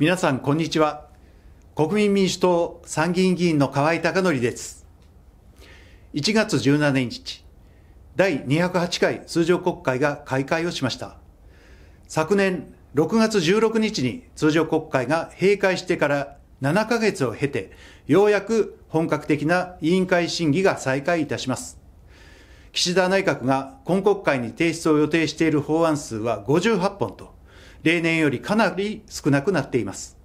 皆さんこんにちは国民民主党参議院議員の河井孝則です1月17日第208回通常国会が開会をしました昨年6月16日に通常国会が閉会してから7ヶ月を経てようやく本格的な委員会審議が再開いたします岸田内閣が今国会に提出を予定している法案数は58本と例年よりかなり少なくなっています。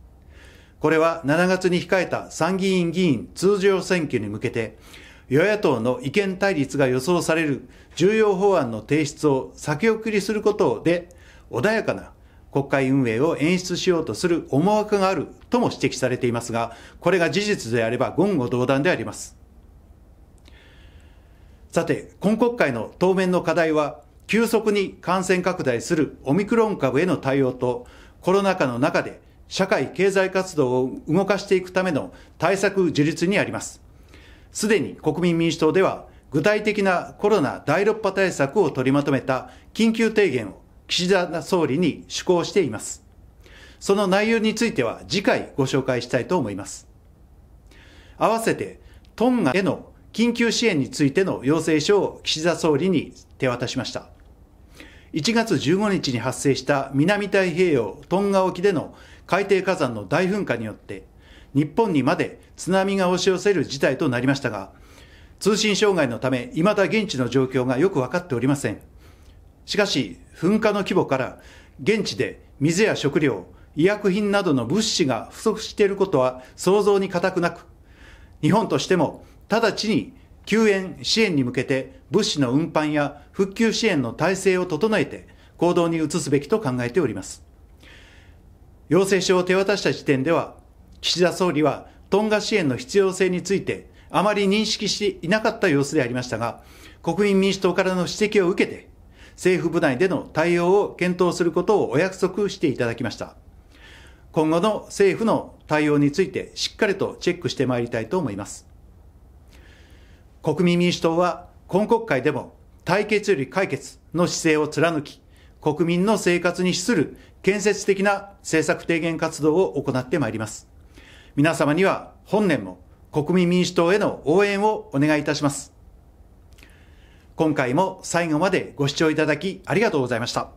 これは7月に控えた参議院議員通常選挙に向けて、与野党の意見対立が予想される重要法案の提出を先送りすることで、穏やかな国会運営を演出しようとする思惑があるとも指摘されていますが、これが事実であれば言語道断であります。さて、今国会の当面の課題は、急速に感染拡大するオミクロン株への対応と、コロナ禍の中で社会経済活動を動かしていくための対策樹立にあります。すでに国民民主党では、具体的なコロナ第6波対策を取りまとめた緊急提言を岸田総理に施行しています。その内容については次回ご紹介したいと思います。合わせて、トンガへの緊急支援についての要請書を岸田総理に手渡しました。1月15日に発生した南太平洋トンガ沖での海底火山の大噴火によって日本にまで津波が押し寄せる事態となりましたが通信障害のためいまだ現地の状況がよく分かっておりませんしかし噴火の規模から現地で水や食料医薬品などの物資が不足していることは想像に難くなく日本としても直ちに救援・支援に向けて物資の運搬や復旧支援の体制を整えて行動に移すべきと考えております。要請書を手渡した時点では、岸田総理はトンガ支援の必要性についてあまり認識していなかった様子でありましたが、国民民主党からの指摘を受けて、政府部内での対応を検討することをお約束していただきました。今後の政府の対応についてしっかりとチェックしてまいりたいと思います。国民民主党は今国会でも対決より解決の姿勢を貫き、国民の生活に資する建設的な政策提言活動を行ってまいります。皆様には本年も国民民主党への応援をお願いいたします。今回も最後までご視聴いただきありがとうございました。